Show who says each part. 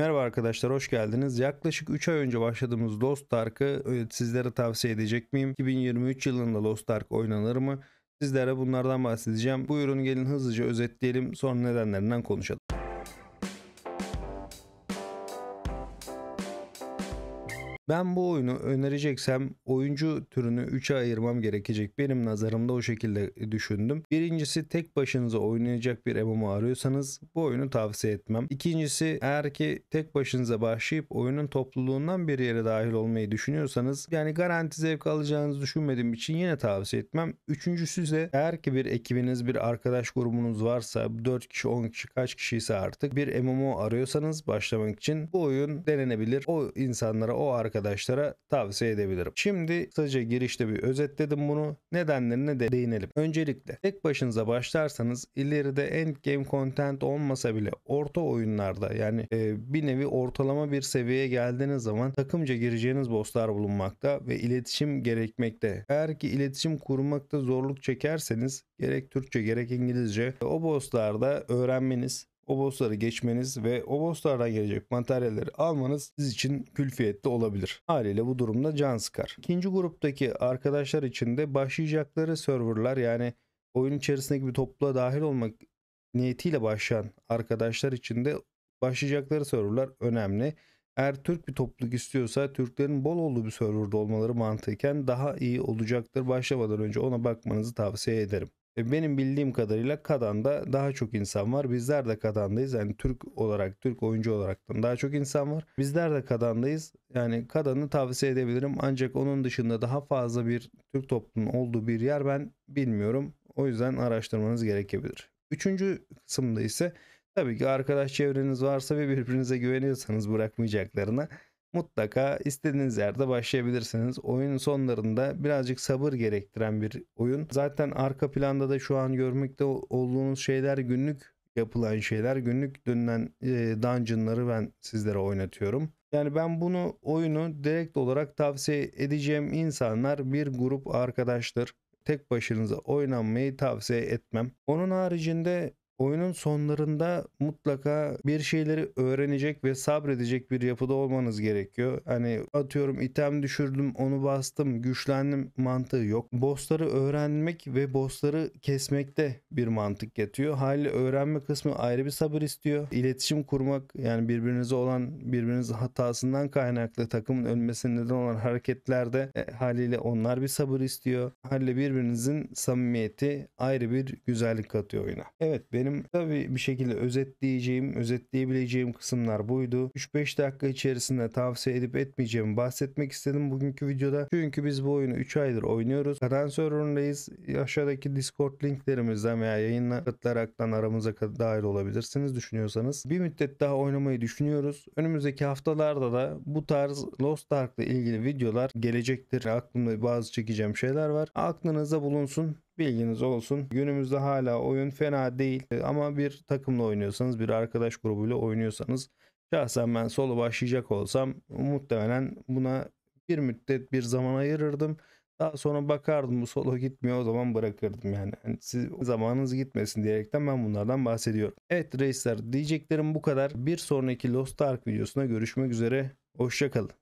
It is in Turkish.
Speaker 1: Merhaba arkadaşlar hoş geldiniz. Yaklaşık 3 ay önce başladığımız Lost Ark'ı e, sizlere tavsiye edecek miyim? 2023 yılında Lost Ark oynanır mı? Sizlere bunlardan bahsedeceğim. Buyurun gelin hızlıca özetleyelim sonra nedenlerinden konuşalım. Ben bu oyunu önereceksem oyuncu türünü 3'e ayırmam gerekecek. Benim nazarımda o şekilde düşündüm. Birincisi tek başınıza oynayacak bir MMO arıyorsanız bu oyunu tavsiye etmem. İkincisi eğer ki tek başınıza başlayıp oyunun topluluğundan bir yere dahil olmayı düşünüyorsanız yani garanti zevk alacağınızı düşünmediğim için yine tavsiye etmem. Üçüncüsü de eğer ki bir ekibiniz bir arkadaş grubunuz varsa 4 kişi 10 kişi kaç kişi ise artık bir MMO arıyorsanız başlamak için bu oyun denenebilir. O insanlara o arkadaşlara arkadaşlara tavsiye edebilirim. Şimdi kısaca girişte bir özetledim bunu. Nedenlerine de değinelim. Öncelikle tek başınıza başlarsanız ileride end game content olmasa bile orta oyunlarda yani e, bir nevi ortalama bir seviyeye geldiğiniz zaman takımca gireceğiniz bosslar bulunmakta ve iletişim gerekmekte. Eğer ki iletişim kurmakta zorluk çekerseniz gerek Türkçe gerek İngilizce o bosslarda öğrenmeniz Obosları geçmeniz ve Oboslardan gelecek materyalleri almanız siz için külfiyetli olabilir. Haliyle bu durumda can sıkar. İkinci gruptaki arkadaşlar için de başlayacakları serverlar yani oyun içerisindeki bir topla dahil olmak niyetiyle başlayan arkadaşlar için de başlayacakları serverlar önemli. Eğer Türk bir topluluk istiyorsa Türklerin bol olduğu bir serverda olmaları mantıken daha iyi olacaktır. Başlamadan önce ona bakmanızı tavsiye ederim. E, benim bildiğim kadarıyla Kadan'da daha çok insan var. Bizler de Kadan'dayız. Yani Türk olarak, Türk oyuncu olarak daha çok insan var. Bizler de Kadan'dayız. Yani Kadan'ı tavsiye edebilirim. Ancak onun dışında daha fazla bir Türk toplumun olduğu bir yer ben bilmiyorum. O yüzden araştırmanız gerekebilir. Üçüncü kısımda ise tabii ki arkadaş çevreniz varsa ve birbirinize güveniyorsanız bırakmayacaklarına mutlaka istediğiniz yerde başlayabilirsiniz. Oyun sonlarında birazcık sabır gerektiren bir oyun. Zaten arka planda da şu an görmekte olduğunuz şeyler günlük yapılan şeyler. Günlük dönülen e, dungeonları ben sizlere oynatıyorum. Yani ben bunu oyunu direkt olarak tavsiye edeceğim insanlar bir grup arkadaştır. Tek başınıza oynanmayı tavsiye etmem. Onun haricinde Oyunun sonlarında mutlaka bir şeyleri öğrenecek ve sabredecek bir yapıda olmanız gerekiyor. Hani atıyorum item düşürdüm, onu bastım, güçlendim mantığı yok. Bossları öğrenmek ve bossları kesmekte bir mantık yatıyor. Hali öğrenme kısmı ayrı bir sabır istiyor. İletişim kurmak yani birbirinize olan birbirinizin hatasından kaynaklı takımın ölmesine neden olan hareketlerde e, haliyle onlar bir sabır istiyor. Haliyle birbirinizin samimiyeti ayrı bir güzellik katıyor oyuna. Evet benim bölüm. Tabi bir şekilde özetleyeceğim, özetleyebileceğim kısımlar buydu. 3-5 dakika içerisinde tavsiye edip etmeyeceğimi bahsetmek istedim bugünkü videoda. Çünkü biz bu oyunu 3 aydır oynuyoruz. Kadan serverındayız. Aşağıdaki Discord linklerimizden veya yayınla katılaraktan aramıza dahil olabilirsiniz düşünüyorsanız. Bir müddet daha oynamayı düşünüyoruz. Önümüzdeki haftalarda da bu tarz Lost Ark'la ilgili videolar gelecektir. Aklımda bazı çekeceğim şeyler var. Aklınızda bulunsun. Bilginiz olsun. Günümüzde hala oyun fena değil e, ama bir takımla oynuyorsanız, bir arkadaş grubuyla oynuyorsanız şahsen ben solo başlayacak olsam muhtemelen buna bir müddet bir zaman ayırırdım. Daha sonra bakardım bu solo gitmiyor o zaman bırakırdım yani. yani siz zamanınız gitmesin diyerekten ben bunlardan bahsediyorum. Evet reisler diyeceklerim bu kadar. Bir sonraki Lost Ark videosuna görüşmek üzere. Hoşçakalın.